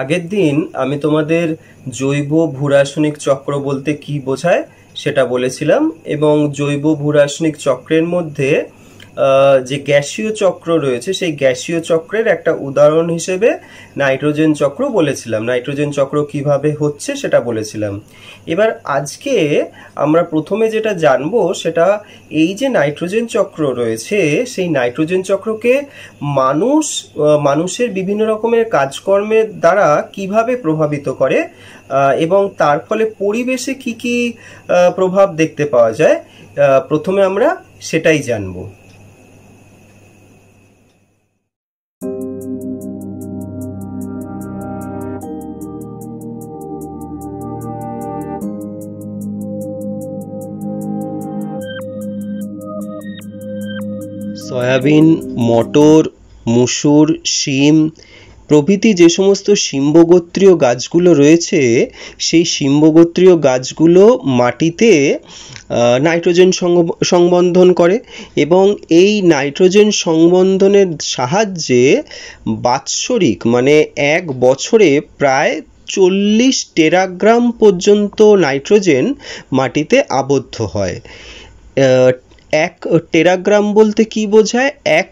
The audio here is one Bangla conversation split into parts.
আগের দিন আমি তোমাদের জৈব ভূরাসনিক চক্র বলতে কি বোঝায় সেটা বলেছিলাম এবং জৈব ভূরাসনিক চক্রের মধ্যে যে গ্যাসীয় চক্র রয়েছে সেই গ্যাসীয় চক্রের একটা উদাহরণ হিসেবে নাইট্রোজেন চক্র বলেছিলাম নাইট্রোজেন চক্র কিভাবে হচ্ছে সেটা বলেছিলাম এবার আজকে আমরা প্রথমে যেটা জানবো সেটা এই যে নাইট্রোজেন চক্র রয়েছে সেই নাইট্রোজেন চক্রকে মানুষ মানুষের বিভিন্ন রকমের কাজকর্মের দ্বারা কিভাবে প্রভাবিত করে এবং তার ফলে পরিবেশে কি কি প্রভাব দেখতে পাওয়া যায় প্রথমে আমরা সেটাই জানবো সয়াবিন মটর মুসুর শিম প্রভৃতি যে সমস্ত সিম্বগোত্রীয় গাছগুলো রয়েছে সেই সিম্বগোত্রীয় গাছগুলো মাটিতে নাইট্রোজেন সংবন্ধন করে এবং এই নাইট্রোজেন সংবন্ধনের সাহায্যে বাৎসরিক মানে এক বছরে প্রায় চল্লিশ টেরাগ্রাম পর্যন্ত নাইট্রোজেন মাটিতে আবদ্ধ হয় এক টেরাগ্রাম বলতে কি বোঝায় এক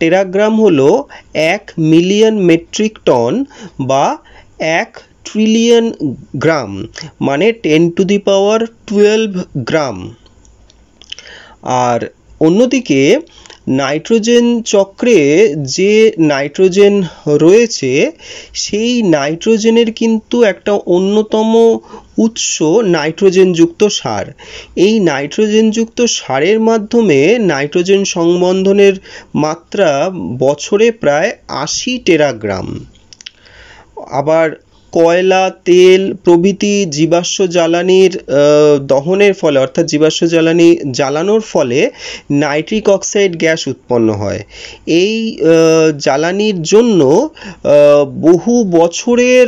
টেরাগ্রাম হলো এক মিলিয়ন মেট্রিক টন বা এক ট্রিলিয়ন গ্রাম মানে ten to the power twelve gram আর অন্যদিকে নাইট্রোজেন চক্রে যে নাইট্রোজেন রয়েছে সেই নাইট্রোজেনের কিন্তু একটা অন্যতম উৎস নাইট্রোজেনযুক্ত সার এই নাইট্রোজেনযুক্ত সারের মাধ্যমে নাইট্রোজেন সংবন্ধনের মাত্রা বছরে প্রায় আশি টেরাগ্রাম আবার কয়লা তেল প্রভৃতি জীবাশ্ম জ্বালানির দহনের ফলে অর্থাৎ জীবাশ্ম জ্বালানি জ্বালানোর ফলে নাইট্রিক অক্সাইড গ্যাস উৎপন্ন হয় এই জ্বালানির জন্য বহু বছরের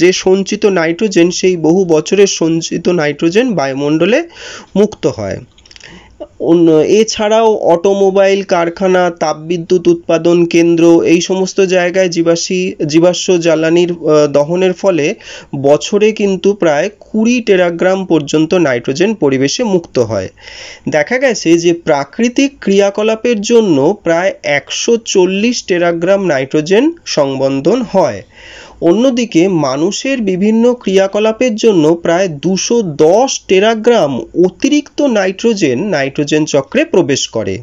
যে সঞ্চিত নাইট্রোজেন সেই বহু বছরের সঞ্চিত নাইট্রোজেন বায়ুমণ্ডলে মুক্ত হয় এছাড়াও অটোমোবাইল কারখানা তাপবিদ্যুৎ উৎপাদন কেন্দ্র এই সমস্ত জায়গায় জীবাশি জীবাশ্ম জ্বালানির দহনের ফলে বছরে কিন্তু প্রায় কুড়ি টেরাগ্রাম পর্যন্ত নাইট্রোজেন পরিবেশে মুক্ত হয় দেখা গেছে যে প্রাকৃতিক ক্রিয়াকলাপের জন্য প্রায় একশো চল্লিশ টেরাগ্রাম নাইট্রোজেন সংবন্ধন হয় অন্যদিকে মানুষের বিভিন্ন ক্রিয়াকলাপের জন্য প্রায় দুশো দশ টেরাগ্রাম অতিরিক্ত নাইট্রোজেন নাইট্রোজেন চক্রে প্রবেশ করে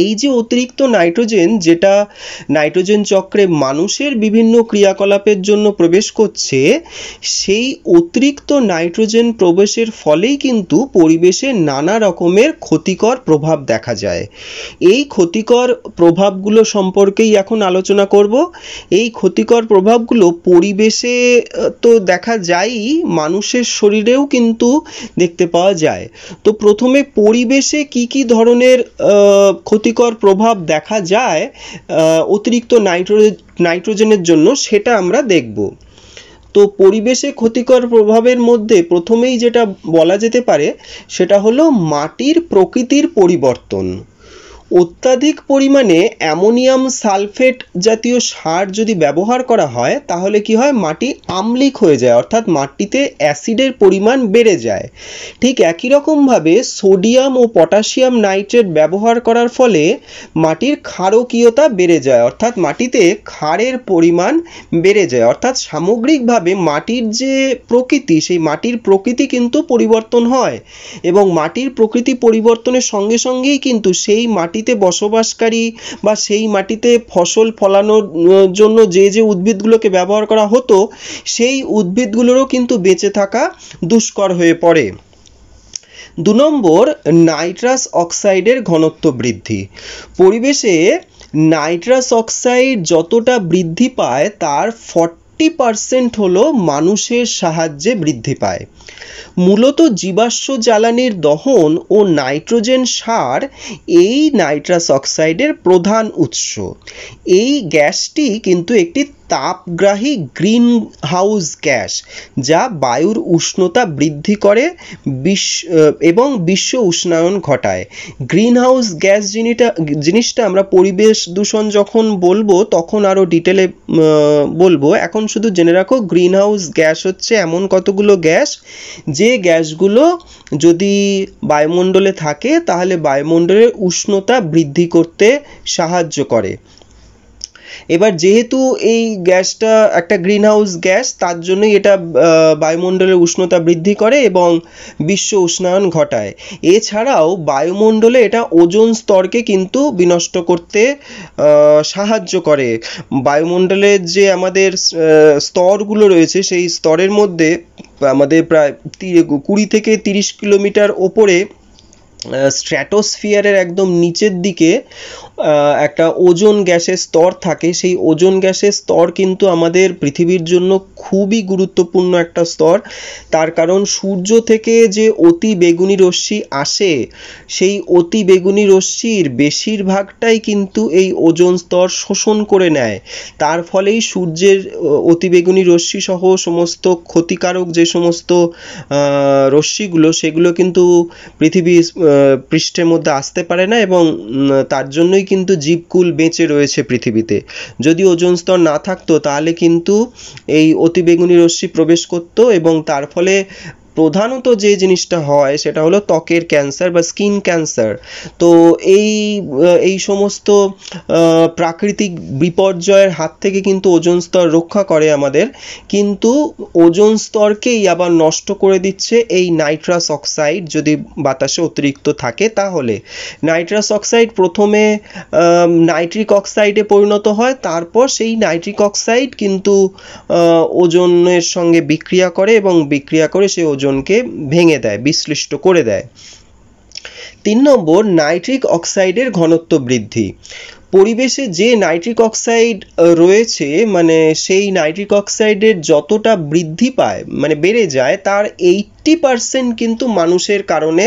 এই যে অতিরিক্ত নাইট্রোজেন যেটা নাইট্রোজেন চক্রে মানুষের বিভিন্ন ক্রিয়াকলাপের জন্য প্রবেশ করছে সেই অতিরিক্ত নাইট্রোজেন প্রবেশের ফলেই কিন্তু পরিবেশে নানা রকমের ক্ষতিকর প্রভাব দেখা যায় এই ক্ষতিকর প্রভাবগুলো সম্পর্কেই এখন আলোচনা করব এই ক্ষতিকর প্রভাবগুলো পরিবেশে তো দেখা যায়ই মানুষের শরীরেও কিন্তু দেখতে পাওয়া যায় তো প্রথমে পরিবেশে কি কি ধরনের ক্ষতি ক্ষতিকর প্রভাব দেখা যায় অতিরিক্ত নাইট্রোজে নাইট্রোজেনের জন্য সেটা আমরা দেখব তো পরিবেশে ক্ষতিকর প্রভাবের মধ্যে প্রথমেই যেটা বলা যেতে পারে সেটা হলো মাটির প্রকৃতির পরিবর্তন অত্যাধিক পরিমাণে অ্যামোনিয়াম সালফেট জাতীয় সার যদি ব্যবহার করা হয় তাহলে কি হয় মাটি আমলিক হয়ে যায় অর্থাৎ মাটিতে অ্যাসিডের পরিমাণ বেড়ে যায় ঠিক একই রকমভাবে সোডিয়াম ও পটাশিয়াম নাইট্রেট ব্যবহার করার ফলে মাটির ক্ষারকীয়তা বেড়ে যায় অর্থাৎ মাটিতে ক্ষারের পরিমাণ বেড়ে যায় অর্থাৎ সামগ্রিকভাবে মাটির যে প্রকৃতি সেই মাটির প্রকৃতি কিন্তু পরিবর্তন হয় এবং মাটির প্রকৃতি পরিবর্তনের সঙ্গে সঙ্গেই কিন্তু সেই মাটি মাটিতে বসবাসকারী বা সেই মাটিতে ফসল ফলানোর জন্য যে যে উদ্ভিদগুলোকে ব্যবহার করা হতো সেই উদ্ভিদগুলোরও কিন্তু বেঁচে থাকা দুষ্কর হয়ে পড়ে দু নম্বর নাইট্রাস অক্সাইডের ঘনত্ব বৃদ্ধি পরিবেশে নাইট্রাস অক্সাইড যতটা বৃদ্ধি পায় তার ফর্টি ফিফটি পারসেন্ট হলো মানুষের সাহায্যে বৃদ্ধি পায় মূলত জীবাশ্ম জ্বালানির দহন ও নাইট্রোজেন সার এই নাইট্রাস অক্সাইডের প্রধান উৎস এই গ্যাসটি কিন্তু একটি তাপগ্রাহী গ্রিন হাউস গ্যাস যা বায়ুর উষ্ণতা বৃদ্ধি করে বিশ্ব এবং বিশ্ব উষ্ণায়ন ঘটায় গ্রিন হাউস গ্যাস জিনিটা জিনিসটা আমরা পরিবেশ দূষণ যখন বলবো তখন আরও ডিটেলে বলবো এখন শুধু জেনে রাখো গ্রিন হাউস গ্যাস হচ্ছে এমন কতগুলো গ্যাস যে গ্যাসগুলো যদি বায়ুমণ্ডলে থাকে তাহলে বায়ুমণ্ডলের উষ্ণতা বৃদ্ধি করতে সাহায্য করে এবার যেহেতু এই গ্যাসটা একটা গ্রিনহাউস গ্যাস তার জন্যই এটা বায়ুমণ্ডলের উষ্ণতা বৃদ্ধি করে এবং বিশ্ব উষ্ণায়ন ঘটায় এছাড়াও বায়ুমণ্ডলে এটা ওজোন স্তরকে কিন্তু বিনষ্ট করতে সাহায্য করে বায়ুমণ্ডলের যে আমাদের স্তরগুলো রয়েছে সেই স্তরের মধ্যে আমাদের প্রায় কুড়ি থেকে তিরিশ কিলোমিটার ওপরে স্ট্র্যাটোসফিয়ারের একদম নিচের দিকে একটা ওজোন গ্যাসের স্তর থাকে সেই ওজোন গ্যাসের স্তর কিন্তু আমাদের পৃথিবীর জন্য খুবই গুরুত্বপূর্ণ একটা স্তর তার কারণ সূর্য থেকে যে অতি বেগুনি রশ্মি আসে সেই অতি বেগুনি রশ্মির বেশিরভাগটাই কিন্তু এই ওজোন স্তর শোষণ করে নেয় তার ফলেই সূর্যের অতি বেগুনি রশ্মি সহ সমস্ত ক্ষতিকারক যে সমস্ত রশ্মিগুলো সেগুলো কিন্তু পৃথিবী পৃষ্ঠের মধ্যে আসতে পারে না এবং তার জন্যই কিন্তু জীবকুল বেঁচে রয়েছে পৃথিবীতে যদি ওজন স্তর না থাকতো তাহলে কিন্তু এই অতিবেগুনি রশ্মি প্রবেশ করত এবং তার ফলে প্রধানত যে জিনিসটা হয় সেটা হলো ত্বকের ক্যান্সার বা স্কিন ক্যান্সার তো এই এই সমস্ত প্রাকৃতিক বিপর্যয়ের হাত থেকে কিন্তু ওজন স্তর রক্ষা করে আমাদের কিন্তু ওজন স্তরকেই আবার নষ্ট করে দিচ্ছে এই নাইট্রাস অক্সাইড যদি বাতাসে অতিরিক্ত থাকে তাহলে নাইট্রাস অক্সাইড প্রথমে নাইট্রিক অক্সাইডে পরিণত হয় তারপর সেই নাইট্রিক অক্সাইড কিন্তু ওজনের সঙ্গে বিক্রিয়া করে এবং বিক্রিয়া করে সেই ওজন ওজনকে ভেঙে দেয় বিশ্লিষ্ট করে দেয় তিন নম্বর নাইট্রিক অক্সাইডের ঘনত্ব বৃদ্ধি পরিবেশে যে নাইট্রিক অক্সাইড রয়েছে মানে সেই নাইট্রিক অক্সাইডের যতটা বৃদ্ধি পায় মানে বেড়ে যায় তার এইট ফিফটি পার্সেন্ট কিন্তু মানুষের কারণে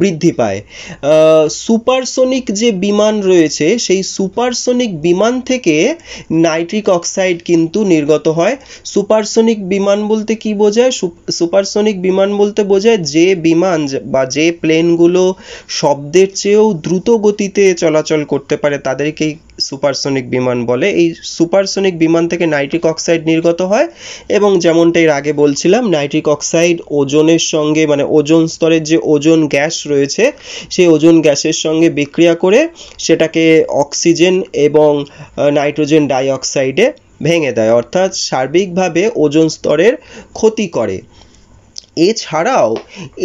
বৃদ্ধি পায় সুপারসনিক যে বিমান রয়েছে সেই সুপারসনিক বিমান থেকে নাইট্রিক অক্সাইড কিন্তু নির্গত হয় সুপারসনিক বিমান বলতে কি বোঝায় সুপারসনিক বিমান বলতে বোঝায় যে বিমান বা যে প্লেনগুলো শব্দের চেয়েও দ্রুত গতিতে চলাচল করতে পারে তাদেরকেই সুপারসনিক বিমান বলে এই সুপারসনিক বিমান থেকে নাইট্রিক অক্সাইড নির্গত হয় এবং যেমনটা এর আগে বলছিলাম নাইট্রিক অক্সাইড ওজনের সঙ্গে মানে ওজোন স্তরের যে ওজন গ্যাস রয়েছে সেই ওজন গ্যাসের সঙ্গে বিক্রিয়া করে সেটাকে অক্সিজেন এবং নাইট্রোজেন ডাইঅক্সাইডে ভেঙে দেয় অর্থাৎ সার্বিকভাবে ওজন স্তরের ক্ষতি করে এছাড়াও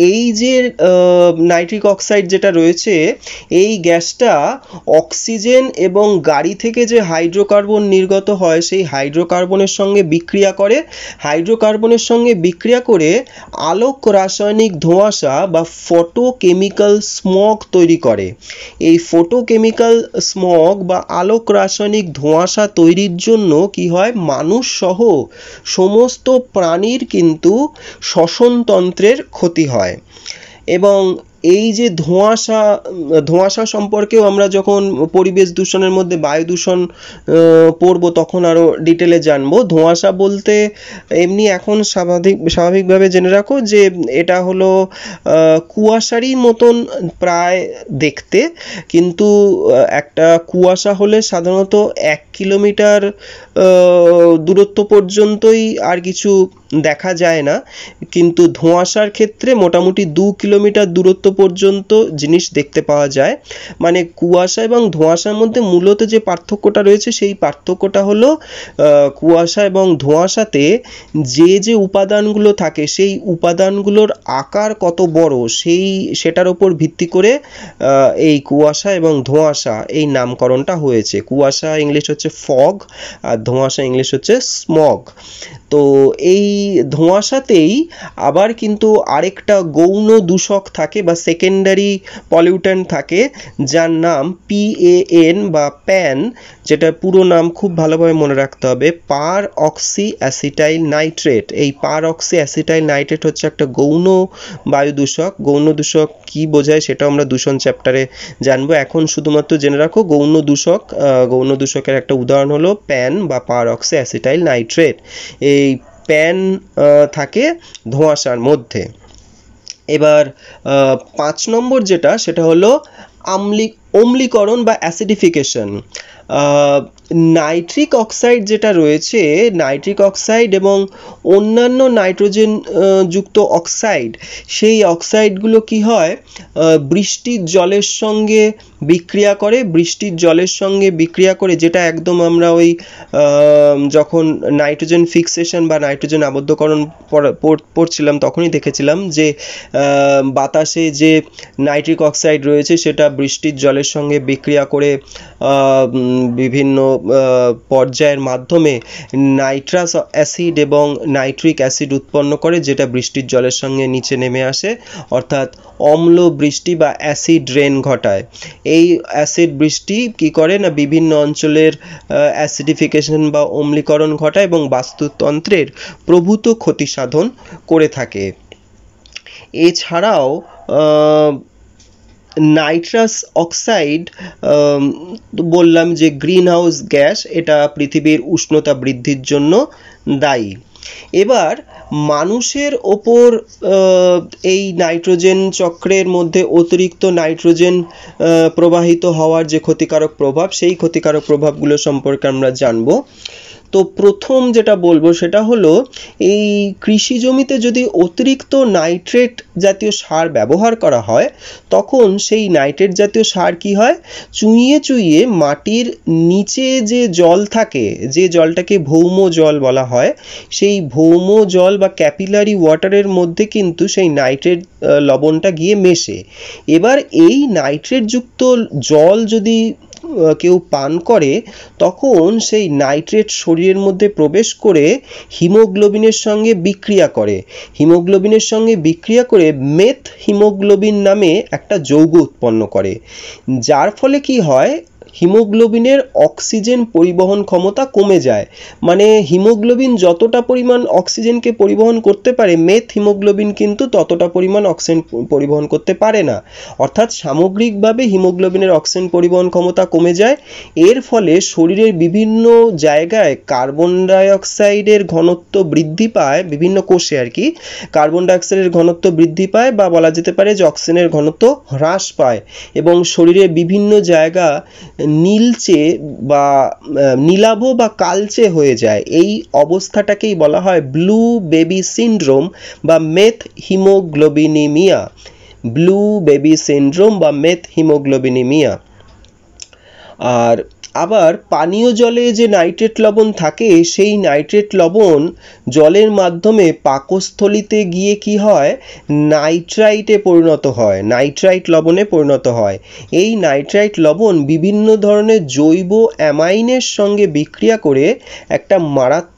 এই যে নাইট্রিক অক্সাইড যেটা রয়েছে এই গ্যাসটা অক্সিজেন এবং গাড়ি থেকে যে হাইড্রোকার্বন নির্গত হয় সেই হাইড্রোকার্বনের সঙ্গে বিক্রিয়া করে হাইড্রোকার্বনের সঙ্গে বিক্রিয়া করে আলোক রাসায়নিক ধোঁয়াশা বা ফটোকেমিক্যাল স্মগ তৈরি করে এই ফটোকেমিক্যাল স্মগ বা আলোক রাসায়নিক ধোঁয়াশা তৈরির জন্য কি হয় মানুষ সহ সমস্ত প্রাণীর কিন্তু শ্বসন তন্ত্রের ক্ষতি হয় এবং এই যে ধোঁয়াশা ধোঁয়াশা সম্পর্কেও আমরা যখন পরিবেশ দূষণের মধ্যে বায়ু দূষণ পড়বো তখন আরও ডিটেলে জানবো ধোঁয়াশা বলতে এমনি এখন স্বাভাবিক স্বাভাবিকভাবে জেনে রাখো যে এটা হলো কুয়াশারই মতন প্রায় দেখতে কিন্তু একটা কুয়াশা হলে সাধারণত এক কিলোমিটার দূরত্ব পর্যন্তই আর কিছু দেখা যায় না কিন্তু ধোঁয়াশার ক্ষেত্রে মোটামুটি দু কিলোমিটার দূরত্ব পর্যন্ত জিনিস দেখতে পাওয়া যায় মানে কুয়াশা এবং ধোঁয়াশার মধ্যে মূলত যে পার্থক্যটা রয়েছে সেই পার্থক্যটা হলো কুয়াশা এবং ধোঁয়াশাতে যে যে উপাদানগুলো থাকে সেই উপাদানগুলোর আকার কত বড় সেই সেটার ওপর ভিত্তি করে এই কুয়াশা এবং ধোঁয়াশা এই নামকরণটা হয়েছে কুয়াশা ইংলিশ হচ্ছে ফগ আর ধোঁয়াশা ইংলিশ হচ্ছে স্মগ তো এই ধোঁয়াশাতেই আবার কিন্তু আরেকটা গৌণ দূষক থাকে বা সেকেন্ডারি পলিউট্যান্ট থাকে যার নাম পিএএন বা প্যান যেটার পুরো নাম খুব ভালোভাবে মনে রাখতে হবে পার অক্সি অ্যাসিটাইল নাইট্রেট এই পার অক্সি অ্যাসিটাইল নাইট্রেট হচ্ছে একটা গৌণ বায়ু দূষক গৌণ দূষক কি বোঝায় সেটা আমরা দূষণ চ্যাপ্টারে জানবো এখন শুধুমাত্র জেনে রাখো গৌণ দূষক গৌণ দূষকের একটা উদাহরণ হলো প্যান বা পার অক্সি অ্যাসিটাইল নাইট্রেট এই প্যান থাকে ধোঁয়াশার মধ্যে এবার পাঁচ নম্বর যেটা সেটা হলো আমলি অম্লীকরণ বা অ্যাসিডিফিকেশন নাইট্রিক অক্সাইড যেটা রয়েছে নাইট্রিক অক্সাইড এবং অন্যান্য নাইট্রোজেন যুক্ত অক্সাইড সেই অক্সাইডগুলো কি হয় বৃষ্টির জলের সঙ্গে বিক্রিয়া করে বৃষ্টির জলের সঙ্গে বিক্রিয়া করে যেটা একদম আমরা ওই যখন নাইট্রোজেন ফিক্সেশন বা নাইট্রোজেন আবদ্ধকরণ পড়ছিলাম তখনই দেখেছিলাম যে বাতাসে যে নাইট্রিক অক্সাইড রয়েছে সেটা বৃষ্টির জলের সঙ্গে বিক্রিয়া করে বিভিন্ন পর্যায়ের মাধ্যমে নাইট্রাস অ্যাসিড এবং নাইট্রিক অ্যাসিড উৎপন্ন করে যেটা বৃষ্টির জলের সঙ্গে নিচে নেমে আসে অর্থাৎ অম্ল বৃষ্টি বা অ্যাসিড রেন ঘটায় এই অ্যাসিড বৃষ্টি কি করে না বিভিন্ন অঞ্চলের অ্যাসিডিফিকেশন বা অম্লীকরণ ঘটায় এবং বাস্তুতন্ত্রের প্রভূত ক্ষতি সাধন করে থাকে এছাড়াও নাইট্রাস অক্সাইড বললাম যে গ্রিন হাউস গ্যাস এটা পৃথিবীর উষ্ণতা বৃদ্ধির জন্য দায়ী এবার মানুষের ওপর এই নাইট্রোজেন চক্রের মধ্যে অতিরিক্ত নাইট্রোজেন প্রবাহিত হওয়ার যে ক্ষতিকারক প্রভাব সেই ক্ষতিকারক প্রভাবগুলো সম্পর্কে আমরা জানব তো প্রথম যেটা বলবো সেটা হলো এই কৃষি জমিতে যদি অতিরিক্ত নাইট্রেট জাতীয় সার ব্যবহার করা হয় তখন সেই নাইট্রেট জাতীয় সার কি হয় চুইয়ে চুইয়ে মাটির নিচে যে জল থাকে যে জলটাকে ভৌম জল বলা হয় সেই ভৌম জল বা ক্যাপিলারি ওয়াটারের মধ্যে কিন্তু সেই নাইট্রেট লবণটা গিয়ে মেশে এবার এই নাইট্রেটযুক্ত জল যদি কেউ পান করে তখন সেই নাইট্রেট শরীরের মধ্যে প্রবেশ করে হিমোগ্লোবিনের সঙ্গে বিক্রিয়া করে হিমোগ্লোবিনের সঙ্গে বিক্রিয়া করে মেথ হিমোগ্লোবিন নামে একটা যৌগ উৎপন্ন করে যার ফলে কি হয় হিমোগ্লোবিনের অক্সিজেন পরিবহন ক্ষমতা কমে যায় মানে হিমোগ্লোবিন যতটা পরিমাণ অক্সিজেনকে পরিবহন করতে পারে মেথ হিমোগ্লোবিন কিন্তু ততটা পরিমাণ অক্সিজেন পরিবহন করতে পারে না অর্থাৎ সামগ্রিকভাবে হিমোগ্লোবিনের অক্সিজেন পরিবহন ক্ষমতা কমে যায় এর ফলে শরীরের বিভিন্ন জায়গায় কার্বন ডাইঅক্সাইডের ঘনত্ব বৃদ্ধি পায় বিভিন্ন কোষে আর কি কার্বন ডাইঅক্সাইডের ঘনত্ব বৃদ্ধি পায় বা বলা যেতে পারে যে অক্সিজেনের ঘনত্ব হ্রাস পায় এবং শরীরে বিভিন্ন জায়গা নীলচে বা নীলাভ বা কালচে হয়ে যায় এই অবস্থাটাকেই বলা হয় ব্লু বেবি সিন্ড্রোম বা methaemoglobinaemia blue baby syndrome বা মেথ হিমোগ্লোবিনিমিয়া আর আবার পানীয় জলে যে নাইট্রেট লবণ থাকে সেই নাইট্রেট লবণ জলের মাধ্যমে পাকস্থলিতে গিয়ে কি হয় নাইট্রাইটে পরিণত হয় নাইট্রাইট লবণে পরিণত হয় এই নাইট্রাইট লবণ বিভিন্ন ধরনের জৈব অ্যামাইনের সঙ্গে বিক্রিয়া করে একটা মারাত্মক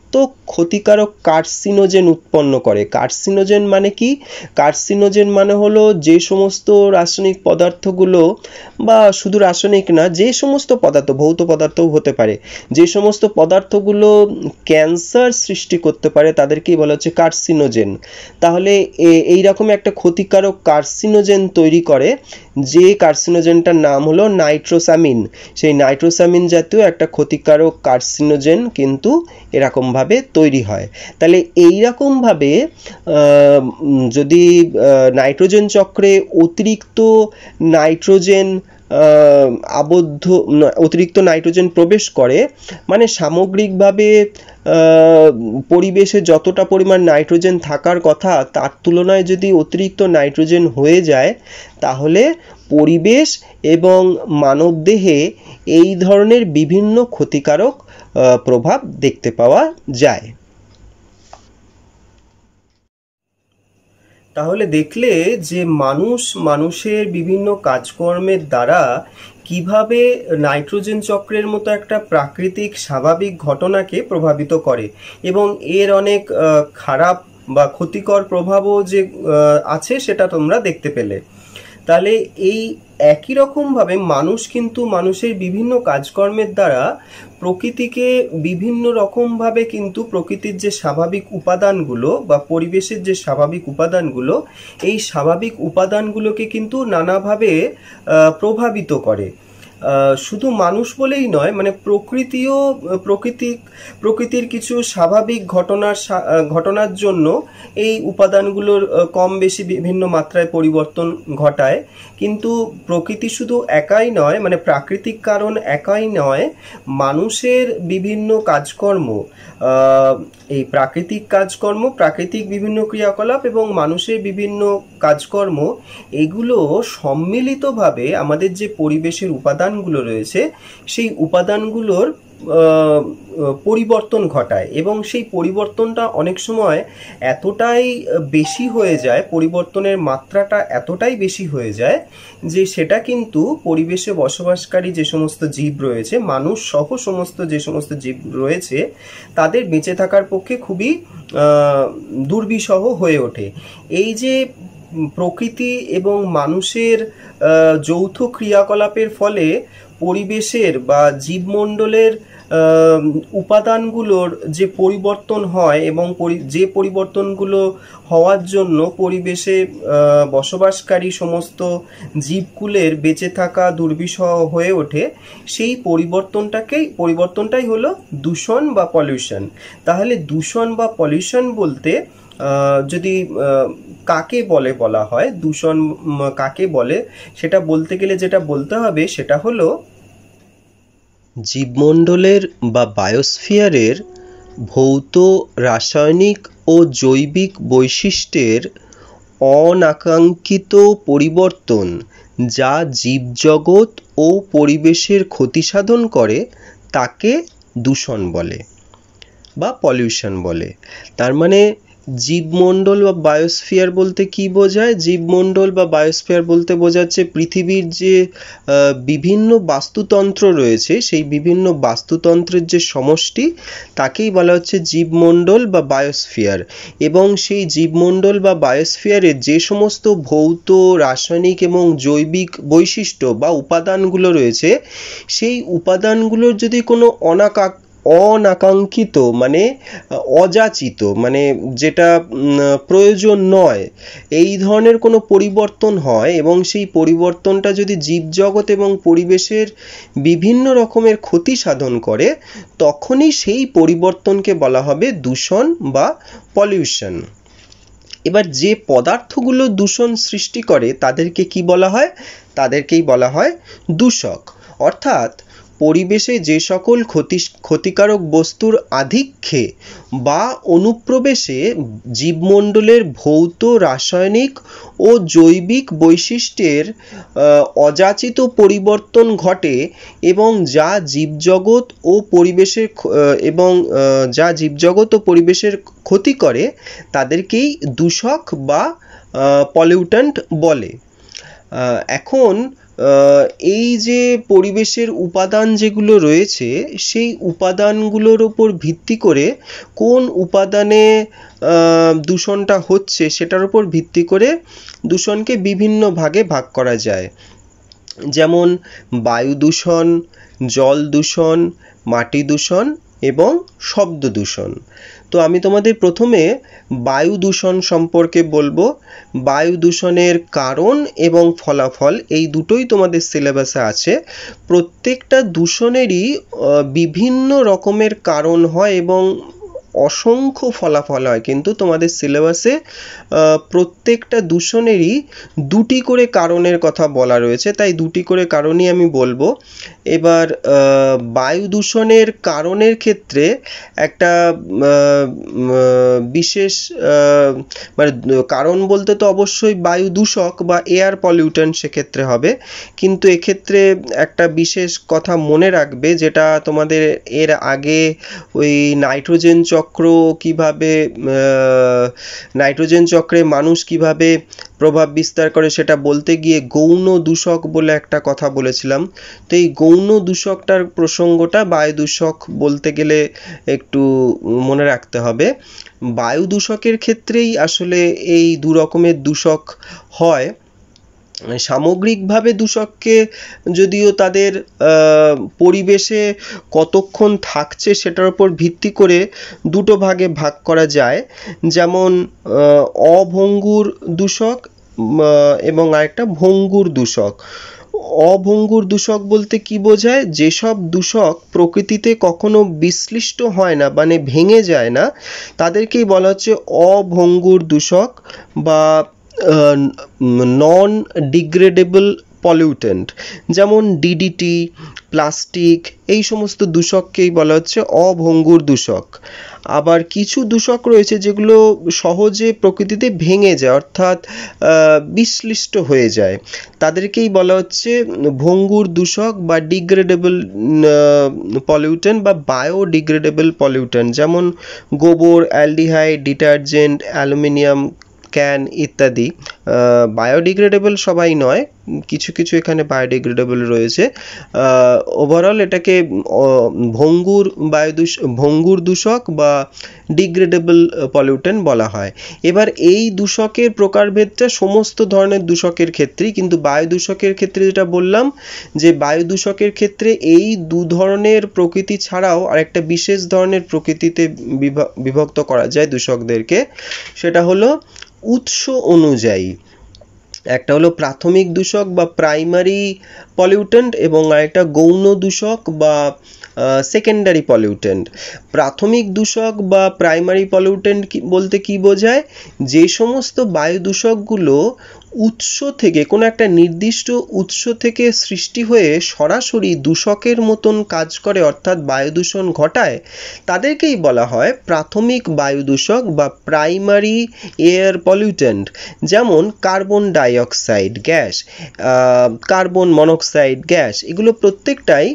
ক্ষতিকারক কার্সিনোজেন উৎপন্ন করে কার্সিনোজেন মানে কি কার্সিনোজেন মানে হলো যে সমস্ত রাসায়নিক পদার্থগুলো বা শুধু রাসায়নিক না যে সমস্ত পদার্থ ভৌত পদার্থও হতে পারে যে সমস্ত পদার্থগুলো ক্যান্সার সৃষ্টি করতে পারে তাদেরকেই বলা হচ্ছে কার্সিনোজেন তাহলে এই রকম একটা ক্ষতিকারক কার্সিনোজেন তৈরি করে যে কার্সিনোজেনটার নাম হলো নাইট্রোসামিন সেই নাইট্রোসামিন জাতীয় একটা ক্ষতিকারক কার্সিনোজেন কিন্তু এরকমভাবে ভাবে তৈরি হয় তাহলে এই ভাবে যদি নাইট্রোজেন চক্রে অতিরিক্ত নাইট্রোজেন আবদ্ধ অতিরিক্ত নাইট্রোজেন প্রবেশ করে মানে সামগ্রিকভাবে পরিবেশে যতটা পরিমাণ নাইট্রোজেন থাকার কথা তার তুলনায় যদি অতিরিক্ত নাইট্রোজেন হয়ে যায় তাহলে পরিবেশ এবং মানবদেহে এই ধরনের বিভিন্ন ক্ষতিকারক প্রভাব দেখতে পাওয়া যায় তাহলে দেখলে যে মানুষ মানুষের বিভিন্ন কাজকর্মের দ্বারা কিভাবে নাইট্রোজেন চক্রের মতো একটা প্রাকৃতিক স্বাভাবিক ঘটনাকে প্রভাবিত করে এবং এর অনেক খারাপ বা ক্ষতিকর প্রভাবও যে আছে সেটা তোমরা দেখতে পেলে তাহলে এই একই রকমভাবে মানুষ কিন্তু মানুষের বিভিন্ন কাজকর্মের দ্বারা প্রকৃতিকে বিভিন্ন রকমভাবে কিন্তু প্রকৃতির যে স্বাভাবিক উপাদানগুলো বা পরিবেশের যে স্বাভাবিক উপাদানগুলো এই স্বাভাবিক উপাদানগুলোকে কিন্তু নানাভাবে প্রভাবিত করে শুধু মানুষ বলেই নয় মানে প্রকৃতিও প্রকৃতি প্রকৃতির কিছু স্বাভাবিক ঘটনার ঘটনার জন্য এই উপাদানগুলোর কম বেশি বিভিন্ন মাত্রায় পরিবর্তন ঘটায় কিন্তু প্রকৃতি শুধু একাই নয় মানে প্রাকৃতিক কারণ একাই নয় মানুষের বিভিন্ন কাজকর্ম এই প্রাকৃতিক কাজকর্ম প্রাকৃতিক বিভিন্ন ক্রিয়াকলাপ এবং মানুষের বিভিন্ন কাজকর্ম এগুলো সম্মিলিতভাবে আমাদের যে পরিবেশের উপাদান উপাদানগুলো রয়েছে সেই উপাদানগুলোর পরিবর্তন ঘটায় এবং সেই পরিবর্তনটা অনেক সময় এতটাই বেশি হয়ে যায় পরিবর্তনের মাত্রাটা এতটাই বেশি হয়ে যায় যে সেটা কিন্তু পরিবেশে বসবাসকারী যে সমস্ত জীব রয়েছে মানুষ সহ সমস্ত যে সমস্ত জীব রয়েছে তাদের বেঁচে থাকার পক্ষে খুবই দুর্বিষহ হয়ে ওঠে এই যে প্রকৃতি এবং মানুষের যৌথ ক্রিয়াকলাপের ফলে পরিবেশের বা জীবমণ্ডলের উপাদানগুলোর যে পরিবর্তন হয় এবং যে পরিবর্তনগুলো হওয়ার জন্য পরিবেশে বসবাসকারী সমস্ত জীবকুলের বেঁচে থাকা দুর্বিষহ হয়ে ওঠে সেই পরিবর্তনটাকেই পরিবর্তনটাই হলো দূষণ বা পলিউশন তাহলে দূষণ বা পলিউশন বলতে যদি কাকে বলে বলা হয় দূষণ কাকে বলে সেটা বলতে গেলে যেটা বলতে হবে সেটা হলো জীবমণ্ডলের বা বায়োস্ফিয়ারের ভৌত রাসায়নিক ও জৈবিক বৈশিষ্ট্যের অনাকাঙ্ক্ষিত পরিবর্তন যা জীবজগত ও পরিবেশের ক্ষতি সাধন করে তাকে দূষণ বলে বা পলিউশন বলে তার মানে জীবমণ্ডল বা বায়োস্ফিয়ার বলতে কি বোঝায় জীবমণ্ডল বা বায়োস্ফিয়ার বলতে বোঝাচ্ছে পৃথিবীর যে বিভিন্ন বাস্তুতন্ত্র রয়েছে সেই বিভিন্ন বাস্তুতন্ত্রের যে সমষ্টি তাকেই বলা হচ্ছে জীবমণ্ডল বা বায়োস্ফিয়ার এবং সেই জীবমণ্ডল বা বায়োস্ফিয়ারে যে সমস্ত ভৌত রাসায়নিক এবং জৈবিক বৈশিষ্ট্য বা উপাদানগুলো রয়েছে সেই উপাদানগুলোর যদি কোনো অনাকাক অনাকাঙ্ক্ষিত মানে অযাচিত মানে যেটা প্রয়োজন নয় এই ধরনের কোনো পরিবর্তন হয় এবং সেই পরিবর্তনটা যদি জীবজগৎ এবং পরিবেশের বিভিন্ন রকমের ক্ষতি সাধন করে তখনই সেই পরিবর্তনকে বলা হবে দূষণ বা পলিউশন এবার যে পদার্থগুলো দূষণ সৃষ্টি করে তাদেরকে কি বলা হয় তাদেরকেই বলা হয় দূষক অর্থাৎ পরিবেশে যে সকল ক্ষতি ক্ষতিকারক বস্তুর আধিক্যে বা অনুপ্রবেশে জীবমণ্ডলের ভৌত রাসায়নিক ও জৈবিক বৈশিষ্ট্যের অযাচিত পরিবর্তন ঘটে এবং যা জীবজগৎ ও পরিবেশের এবং যা জীবজগৎ ও পরিবেশের ক্ষতি করে তাদেরকেই দূষক বা পলিউট্যান্ট বলে এখন এই যে পরিবেশের উপাদান যেগুলো রয়েছে সেই উপাদানগুলোর ওপর ভিত্তি করে কোন উপাদানে দূষণটা হচ্ছে সেটার ওপর ভিত্তি করে দূষণকে বিভিন্ন ভাগে ভাগ করা যায় যেমন বায়ু দূষণ জল দূষণ মাটি দূষণ এবং শব্দ দূষণ তো আমি তোমাদের প্রথমে বায়ু দূষণ সম্পর্কে বলবো বায়ু দূষণের কারণ এবং ফলাফল এই দুটোই তোমাদের সিলেবাসে আছে প্রত্যেকটা দূষণেরই বিভিন্ন রকমের কারণ হয় এবং অসংখ্য ফলাফল হয় কিন্তু তোমাদের সিলেবাসে প্রত্যেকটা দূষণেরই দুটি করে কারণের কথা বলা রয়েছে তাই দুটি করে কারণই আমি বলবো এবার বায়ু দূষণের কারণের ক্ষেত্রে একটা বিশেষ মানে কারণ বলতে তো অবশ্যই বায়ু দূষক বা এয়ার পলিউটন সেক্ষেত্রে হবে কিন্তু এক্ষেত্রে একটা বিশেষ কথা মনে রাখবে যেটা তোমাদের এর আগে ওই নাইট্রোজেন চক চক্র কিভাবে নাইট্রোজেন চক্রে মানুষ কিভাবে প্রভাব বিস্তার করে সেটা বলতে গিয়ে গৌণ দূষক বলে একটা কথা বলেছিলাম তো এই গৌণ দূষকটার প্রসঙ্গটা বায়ু দূষক বলতে গেলে একটু মনে রাখতে হবে বায়ু দূষকের ক্ষেত্রেই আসলে এই দু রকমের দূষক হয় মানে সামগ্রিকভাবে দূষককে যদিও তাদের পরিবেশে কতক্ষণ থাকছে সেটার উপর ভিত্তি করে দুটো ভাগে ভাগ করা যায় যেমন অভঙ্গুর দূষক এবং আরেকটা ভঙ্গুর দূষক অভঙ্গুর দূষক বলতে কি বোঝায় যেসব দূষক প্রকৃতিতে কখনো বিশ্লিষ্ট হয় না মানে ভেঙে যায় না তাদেরকেই বলা হচ্ছে অভঙ্গুর দূষক বা নন ডিগ্রেডেবল পলিউটেন্ট যেমন ডিডিটি প্লাস্টিক এই সমস্ত দূষককেই বলা হচ্ছে অভঙ্গুর দূষক আবার কিছু দূষক রয়েছে যেগুলো সহজে প্রকৃতিতে ভেঙে যায় অর্থাৎ বিশ্লিষ্ট হয়ে যায় তাদেরকেই বলা হচ্ছে ভঙ্গুর দূষক বা ডিগ্রেডেবল পলিউটেন্ট বা বায়োডিগ্রেডেবল পলিউটেন্ট যেমন গোবর অ্যালডিহাইড ডিটারজেন্ট অ্যালুমিনিয়াম ক্যান ইত্যাদি বায়োডিগ্রেডেবল সবাই নয় কিছু কিছু এখানে বায়োডিগ্রেডেবল রয়েছে ওভারঅল এটাকে ভঙ্গুর বায়ুদূষ ভঙ্গুর দূষক বা ডিগ্রেডেবল পলিউটেন বলা হয় এবার এই দূষকের প্রকারভেদটা সমস্ত ধরনের দূষকের ক্ষেত্রেই কিন্তু বায়ু দূষকের ক্ষেত্রে যেটা বললাম যে বায়ু দূষকের ক্ষেত্রে এই দু ধরনের প্রকৃতি ছাড়াও আর একটা বিশেষ ধরনের প্রকৃতিতে বিভক্ত করা যায় দূষকদেরকে সেটা হলো উৎস অনুযায়ী একটা হলো প্রাথমিক দূষক বা প্রাইমারি পলিউটেন্ট এবং আরেকটা গৌণ দূষক বা সেকেন্ডারি পলিউটেন্ট প্রাথমিক দূষক বা প্রাইমারি পলিউটেন্ট বলতে কি বোঝায় যে সমস্ত বায়ু দূষকগুলো উৎস থেকে কোনো একটা নির্দিষ্ট উৎস থেকে সৃষ্টি হয়ে সরাসরি দূষকের মতন কাজ করে অর্থাৎ বায়ু দূষণ ঘটায় তাদেরকেই বলা হয় প্রাথমিক বায়ু দূষক বা প্রাইমারি এয়ার পলিউটেন্ট যেমন carbon dioxide gas carbon monoxide gas এগুলো প্রত্যেকটাই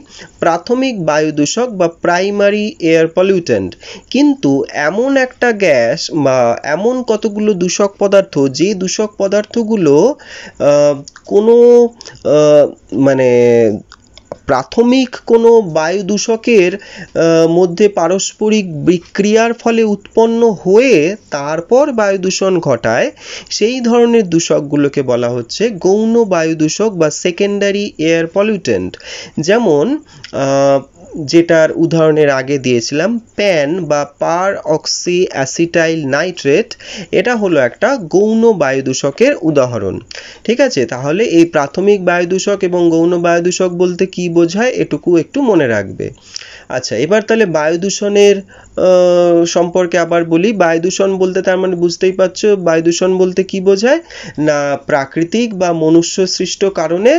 প্রাথমিক বায়ু দূষক বা প্রাইমারি এয়ার পলিউটেন্ট কিন্তু এমন একটা গ্যাস বা এমন কতগুলো দূষক পদার্থ যে দূষক পদার্থগুলো হলো কোনো মানে প্রাথমিক কোনো বায়ু দূষকের মধ্যে পারস্পরিক বিক্রিয়ার ফলে উৎপন্ন হয়ে তারপর বায়ু দূষণ ঘটায় সেই ধরনের দূষকগুলোকে বলা হচ্ছে গৌণ বায়ু দূষক বা সেকেন্ডারি এয়ার পলিউটেন্ট যেমন যেটার উদাহরণের আগে দিয়েছিলাম প্যান বা পার অক্সি অ্যাসিটাইল নাইট্রেট এটা হলো একটা গৌণ বায়ু দূষকের উদাহরণ ঠিক আছে তাহলে এই প্রাথমিক বায়ু দূষক এবং গৌণ বায়ু দূষক বলতে কী বোঝায় এটুকু একটু মনে রাখবে আচ্ছা এবার তাহলে বায়ু দূষণের সম্পর্কে আবার বলি বায়ু দূষণ বলতে তার মানে বুঝতেই পারছো বায়ু দূষণ বলতে কি বোঝায় না প্রাকৃতিক বা মনুষ্য সৃষ্ট কারণে